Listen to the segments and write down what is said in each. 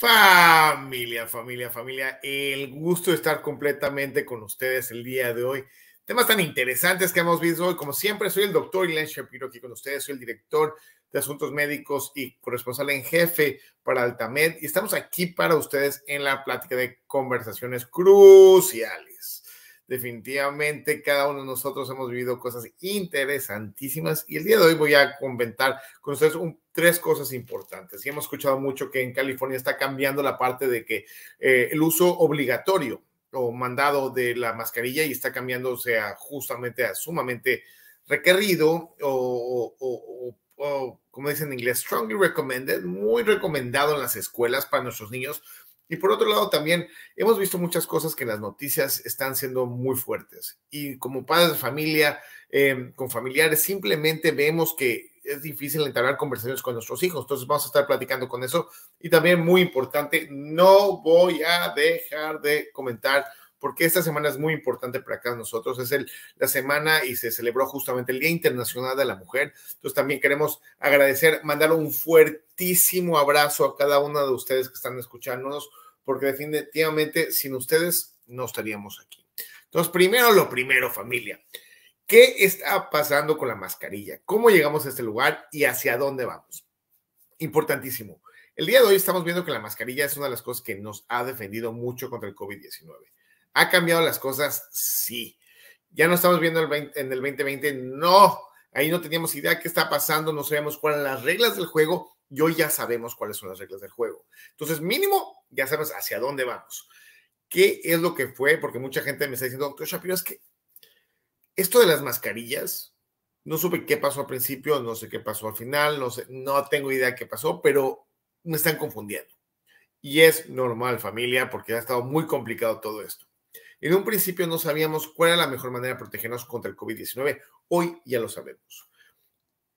Familia, familia, familia, el gusto de estar completamente con ustedes el día de hoy. Temas tan interesantes que hemos visto hoy. Como siempre, soy el doctor Ilan Shapiro aquí con ustedes, soy el director de Asuntos Médicos y corresponsal en jefe para Altamed. Y estamos aquí para ustedes en la plática de conversaciones cruciales. Definitivamente cada uno de nosotros hemos vivido cosas interesantísimas y el día de hoy voy a comentar con ustedes tres cosas importantes. Y hemos escuchado mucho que en California está cambiando la parte de que eh, el uso obligatorio o mandado de la mascarilla y está cambiándose sea justamente a sumamente requerido o como dicen en inglés, strongly recommended, muy recomendado en las escuelas para nuestros niños y por otro lado, también hemos visto muchas cosas que las noticias están siendo muy fuertes. Y como padres de familia, eh, con familiares, simplemente vemos que es difícil entablar conversaciones con nuestros hijos. Entonces vamos a estar platicando con eso. Y también muy importante, no voy a dejar de comentar porque esta semana es muy importante para acá nosotros. Es el, la semana y se celebró justamente el Día Internacional de la Mujer. Entonces también queremos agradecer, mandar un fuertísimo abrazo a cada una de ustedes que están escuchándonos, porque definitivamente sin ustedes no estaríamos aquí. Entonces, primero lo primero, familia. ¿Qué está pasando con la mascarilla? ¿Cómo llegamos a este lugar y hacia dónde vamos? Importantísimo. El día de hoy estamos viendo que la mascarilla es una de las cosas que nos ha defendido mucho contra el COVID-19. ¿Ha cambiado las cosas? Sí. ¿Ya no estamos viendo en el 2020? No. Ahí no teníamos idea qué está pasando, no sabíamos cuáles son las reglas del juego y hoy ya sabemos cuáles son las reglas del juego. Entonces, mínimo, ya sabemos hacia dónde vamos. ¿Qué es lo que fue? Porque mucha gente me está diciendo, doctor Shapiro, es que esto de las mascarillas, no supe qué pasó al principio, no sé qué pasó al final, no, no tengo idea qué pasó, pero me están confundiendo. Y es normal, familia, porque ha estado muy complicado todo esto. En un principio no sabíamos cuál era la mejor manera de protegernos contra el COVID-19. Hoy ya lo sabemos.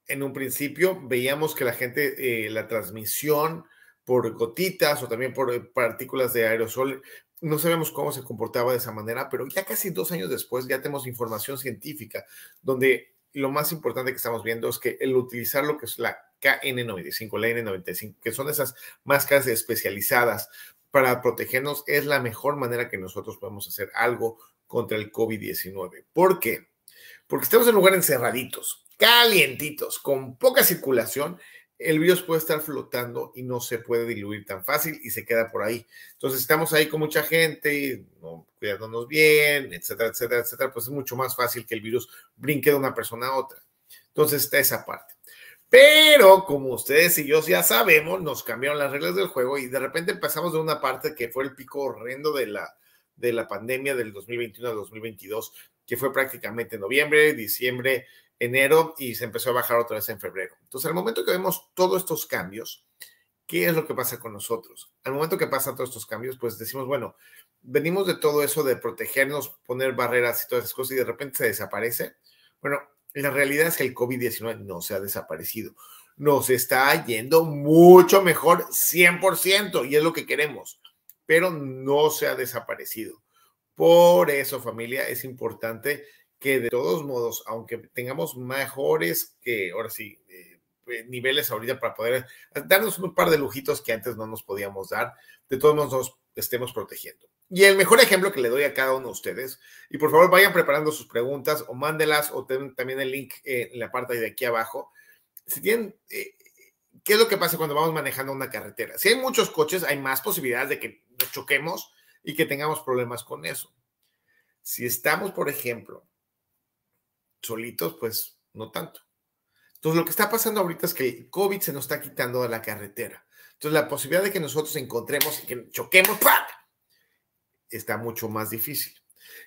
En un principio veíamos que la gente, eh, la transmisión por gotitas o también por eh, partículas de aerosol, no sabemos cómo se comportaba de esa manera, pero ya casi dos años después ya tenemos información científica donde lo más importante que estamos viendo es que el utilizar lo que es la KN95, la N95, que son esas máscaras especializadas para protegernos es la mejor manera que nosotros podemos hacer algo contra el COVID-19. ¿Por qué? Porque estamos en lugares encerraditos, calientitos, con poca circulación, el virus puede estar flotando y no se puede diluir tan fácil y se queda por ahí. Entonces estamos ahí con mucha gente, cuidándonos bien, etcétera, etcétera, etcétera, pues es mucho más fácil que el virus brinque de una persona a otra. Entonces está esa parte. Pero como ustedes y yo ya sabemos, nos cambiaron las reglas del juego y de repente pasamos de una parte que fue el pico horrendo de la, de la pandemia del 2021 al 2022, que fue prácticamente noviembre, diciembre, enero y se empezó a bajar otra vez en febrero. Entonces, al momento que vemos todos estos cambios, ¿qué es lo que pasa con nosotros? Al momento que pasan todos estos cambios, pues decimos, bueno, venimos de todo eso de protegernos, poner barreras y todas esas cosas y de repente se desaparece. Bueno, la realidad es que el COVID-19 no se ha desaparecido. Nos está yendo mucho mejor 100% y es lo que queremos, pero no se ha desaparecido. Por eso, familia, es importante que de todos modos, aunque tengamos mejores que, ahora sí, eh, pues, niveles ahorita para poder darnos un par de lujitos que antes no nos podíamos dar, de todos modos nos estemos protegiendo. Y el mejor ejemplo que le doy a cada uno de ustedes, y por favor vayan preparando sus preguntas o mándelas o también el link eh, en la parte de aquí abajo. Si tienen, eh, ¿qué es lo que pasa cuando vamos manejando una carretera? Si hay muchos coches, hay más posibilidades de que nos choquemos y que tengamos problemas con eso. Si estamos, por ejemplo, solitos, pues no tanto. Entonces, lo que está pasando ahorita es que el COVID se nos está quitando de la carretera. Entonces, la posibilidad de que nosotros encontremos y que choquemos, ¡pam! está mucho más difícil.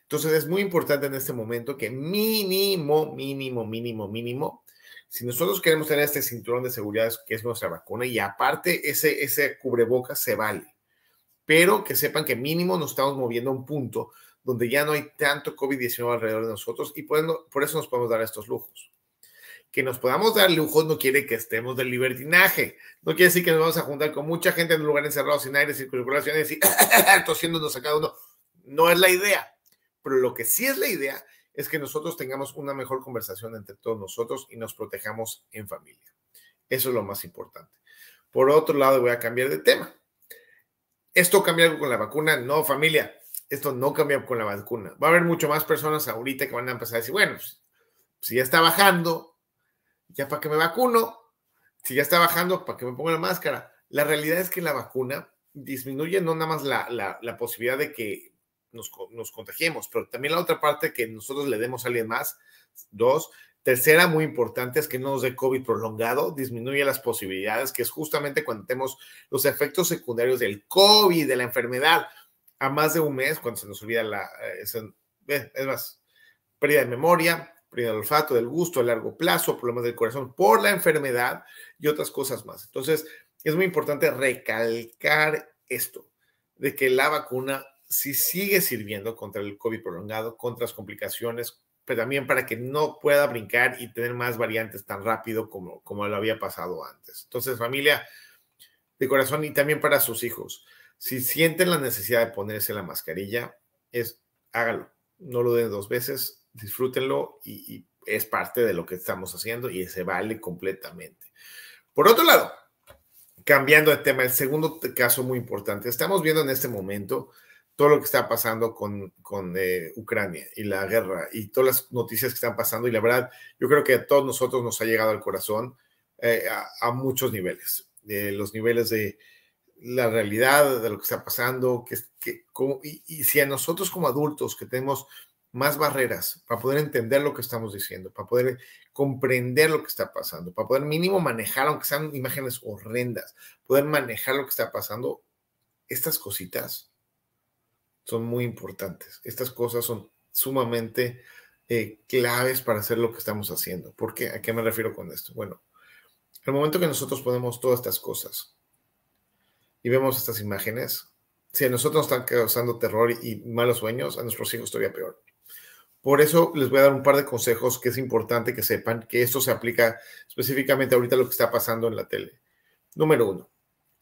Entonces es muy importante en este momento que mínimo, mínimo, mínimo, mínimo, si nosotros queremos tener este cinturón de seguridad que es nuestra vacuna y aparte ese, ese cubrebocas se vale, pero que sepan que mínimo nos estamos moviendo a un punto donde ya no hay tanto COVID-19 alrededor de nosotros y por, por eso nos podemos dar estos lujos que nos podamos dar lujos no quiere que estemos del libertinaje. No quiere decir que nos vamos a juntar con mucha gente en un lugar encerrado, sin aire, sin circulación y tosiéndonos a cada uno. No es la idea. Pero lo que sí es la idea es que nosotros tengamos una mejor conversación entre todos nosotros y nos protejamos en familia. Eso es lo más importante. Por otro lado, voy a cambiar de tema. ¿Esto cambia algo con la vacuna? No, familia. Esto no cambia con la vacuna. Va a haber mucho más personas ahorita que van a empezar a decir, bueno, pues, si ya está bajando, ya para que me vacuno, si ya está bajando, para que me ponga la máscara. La realidad es que la vacuna disminuye no nada más la, la, posibilidad de que nos, nos, contagiemos, pero también la otra parte que nosotros le demos a alguien más, dos. Tercera, muy importante, es que no nos dé COVID prolongado, disminuye las posibilidades, que es justamente cuando tenemos los efectos secundarios del COVID, de la enfermedad, a más de un mes, cuando se nos olvida la... Eh, eh, es más, pérdida de memoria, del olfato, del gusto a largo plazo, problemas del corazón por la enfermedad y otras cosas más. Entonces, es muy importante recalcar esto, de que la vacuna sí sigue sirviendo contra el COVID prolongado, contra las complicaciones, pero también para que no pueda brincar y tener más variantes tan rápido como, como lo había pasado antes. Entonces, familia, de corazón y también para sus hijos, si sienten la necesidad de ponerse la mascarilla, es hágalo, no lo den dos veces, disfrútenlo y, es parte de lo que estamos haciendo y se vale completamente. Por otro lado, cambiando de tema, el segundo caso muy importante, estamos viendo en este momento todo lo que está pasando con, eh, Ucrania y la guerra y todas las noticias que están pasando y la verdad, yo creo que a todos nosotros nos ha llegado al corazón eh, a, muchos niveles, los niveles de la realidad, de lo que está pasando, que, que y si a nosotros como adultos que tenemos más barreras para poder entender lo que estamos diciendo, para poder comprender lo que está pasando, para poder mínimo manejar, aunque sean imágenes horrendas, poder manejar lo que está pasando. Estas cositas son muy importantes. Estas cosas son sumamente eh, claves para hacer lo que estamos haciendo. ¿Por qué? ¿A qué me refiero con esto? Bueno, el momento que nosotros ponemos todas estas cosas y vemos estas imágenes, si a nosotros nos están causando terror y malos sueños, a nuestros hijos todavía peor. Por eso les voy a dar un par de consejos que es importante que sepan que esto se aplica específicamente ahorita a lo que está pasando en la tele. Número uno,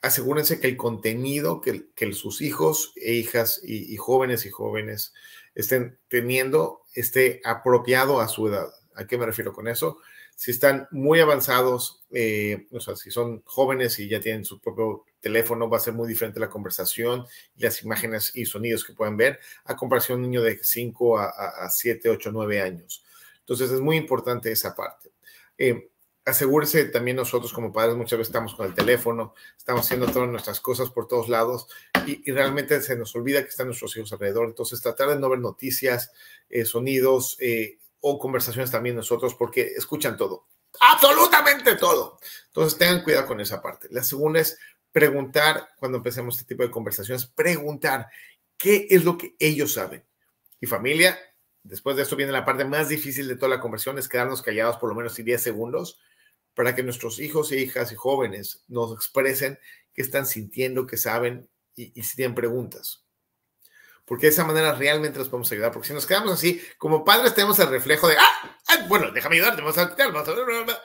asegúrense que el contenido que, sus hijos e hijas y, jóvenes y jóvenes estén teniendo esté apropiado a su edad. ¿A qué me refiero con eso? Si están muy avanzados, eh, o sea, si son jóvenes y ya tienen su propio teléfono va a ser muy diferente la conversación y las imágenes y sonidos que pueden ver a comparación de un niño de 5 a, 7, 8, 9 años. Entonces es muy importante esa parte. Eh, asegúrese también nosotros como padres muchas veces estamos con el teléfono, estamos haciendo todas nuestras cosas por todos lados y, realmente se nos olvida que están nuestros hijos alrededor. Entonces tratar de no ver noticias, eh, sonidos eh, o conversaciones también nosotros porque escuchan todo absolutamente todo. Entonces tengan cuidado con esa parte. La segunda es preguntar, cuando empecemos este tipo de conversaciones, preguntar qué es lo que ellos saben. Y familia, después de esto viene la parte más difícil de toda la conversación, es quedarnos callados por lo menos 10 segundos para que nuestros hijos e hijas y jóvenes nos expresen qué están sintiendo, qué saben y, si tienen preguntas. Porque de esa manera realmente los podemos ayudar. Porque si nos quedamos así, como padres tenemos el reflejo de, ah, ah bueno, déjame ayudarte, vamos a, vamos a,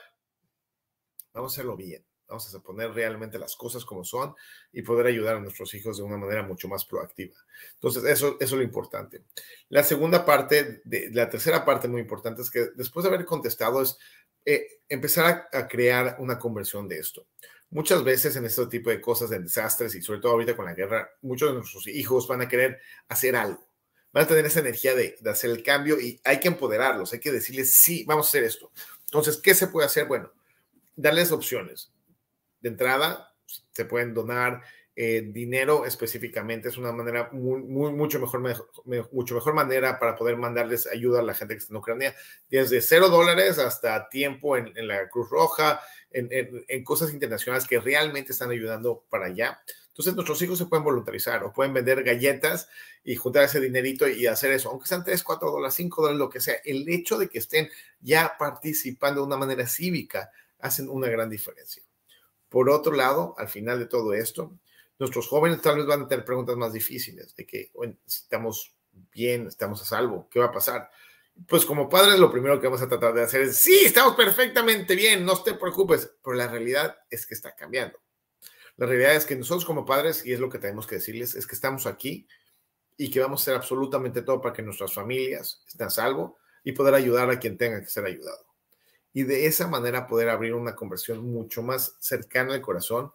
vamos a hacerlo bien vamos a poner realmente las cosas como son y poder ayudar a nuestros hijos de una manera mucho más proactiva. Entonces, eso, eso es lo importante. La segunda parte, de, la tercera parte muy importante es que después de haber contestado es eh, empezar a, crear una conversión de esto. Muchas veces en este tipo de cosas, de desastres y sobre todo ahorita con la guerra, muchos de nuestros hijos van a querer hacer algo van a tener esa energía de, de, hacer el cambio y hay que empoderarlos, hay que decirles, sí, vamos a hacer esto. Entonces, ¿qué se puede hacer? Bueno, darles opciones entrada, se pueden donar eh, dinero específicamente. Es una manera mucho, mejor, mucho mejor manera para poder mandarles ayuda a la gente que está en Ucrania, desde cero dólares hasta tiempo en, la Cruz Roja, en, cosas internacionales que realmente están ayudando para allá. Entonces nuestros hijos se pueden voluntarizar o pueden vender galletas y juntar ese dinerito y hacer eso, aunque sean tres, cuatro dólares, cinco dólares, lo que sea. El hecho de que estén ya participando de una manera cívica hacen una gran diferencia. Por otro lado, al final de todo esto, nuestros jóvenes tal vez van a tener preguntas más difíciles de que bueno, estamos bien, estamos a salvo, ¿qué va a pasar? Pues como padres lo primero que vamos a tratar de hacer es, sí, estamos perfectamente bien, no te preocupes, pero la realidad es que está cambiando. La realidad es que nosotros como padres, y es lo que tenemos que decirles, es que estamos aquí y que vamos a hacer absolutamente todo para que nuestras familias estén a salvo y poder ayudar a quien tenga que ser ayudado y de esa manera poder abrir una conversión mucho más cercana al corazón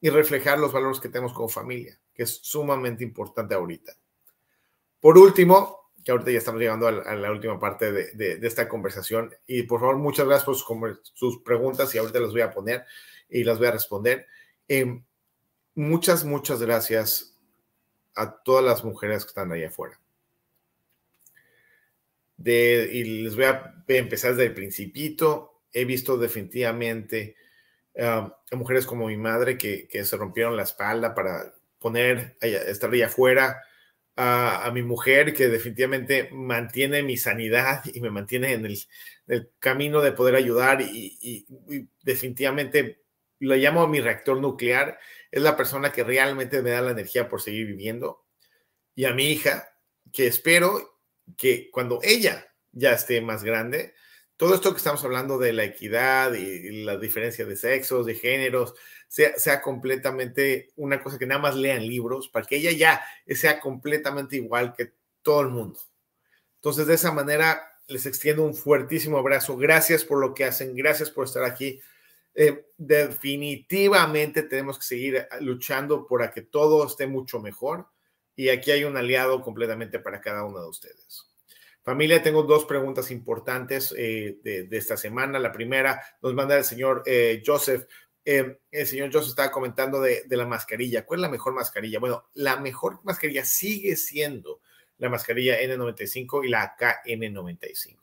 y reflejar los valores que tenemos como familia, que es sumamente importante ahorita. Por último, que ahorita ya estamos llegando a la, última parte de, esta conversación, y por favor, muchas gracias por sus, preguntas y ahorita las voy a poner y las voy a responder. Eh, muchas, muchas gracias a todas las mujeres que están ahí afuera y les voy a empezar desde el principito, he visto definitivamente ah, a mujeres como mi madre que, que, se rompieron la espalda para poner, estar allá afuera, ah, a mi mujer que definitivamente mantiene mi sanidad y me mantiene en el, camino de poder ayudar y, definitivamente lo llamo mi reactor nuclear, es la persona que realmente me da la energía por seguir viviendo. Y a mi hija, que espero que cuando ella ya esté más grande, todo esto que estamos hablando de la equidad y, la diferencia de sexos, de géneros, sea, completamente una cosa que nada más lean libros, para que ella ya sea completamente igual que todo el mundo. Entonces, de esa manera, les extiendo un fuertísimo abrazo. Gracias por lo que hacen, gracias por estar aquí. Eh, definitivamente tenemos que seguir luchando para que todo esté mucho mejor y aquí hay un aliado completamente para cada uno de ustedes. Familia, tengo dos preguntas importantes eh, de, esta semana. La primera nos manda el señor eh, Joseph. Eh, el señor Joseph estaba comentando de, de, la mascarilla. ¿Cuál es la mejor mascarilla? Bueno, la mejor mascarilla sigue siendo la mascarilla N95 y la KN95.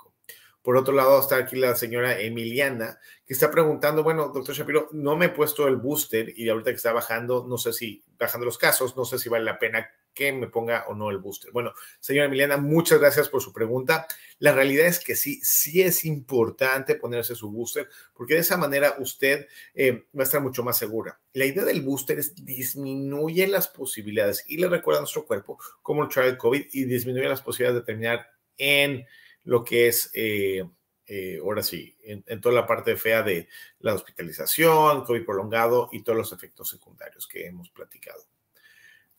Por otro lado, está aquí la señora Emiliana, que está preguntando, bueno, doctor Shapiro, no me he puesto el booster y ahorita que está bajando, no sé si, bajando los casos, no sé si vale la pena que me ponga o no el booster. Bueno, señora Emiliana, muchas gracias por su pregunta. La realidad es que sí, sí es importante ponerse su booster, porque de esa manera usted eh, va a estar mucho más segura. La idea del booster es disminuye las posibilidades y le recuerda a nuestro cuerpo cómo luchar el COVID y disminuye las posibilidades de terminar en lo que es... Eh, eh, ahora sí, en, toda la parte fea de la hospitalización, COVID prolongado y todos los efectos secundarios que hemos platicado.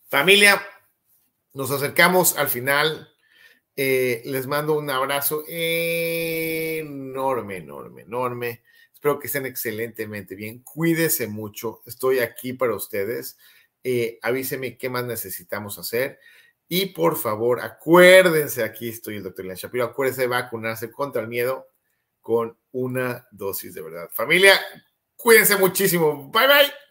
Familia, nos acercamos al final. Eh, les mando un abrazo enorme, enorme, enorme. Espero que estén excelentemente bien. Cuídense mucho. Estoy aquí para ustedes. Eh, avísenme avíseme qué más necesitamos hacer. Y por favor, acuérdense, aquí estoy el doctor Ilan Shapiro, acuérdense de vacunarse contra el miedo con una dosis de verdad. Familia, cuídense muchísimo. Bye bye.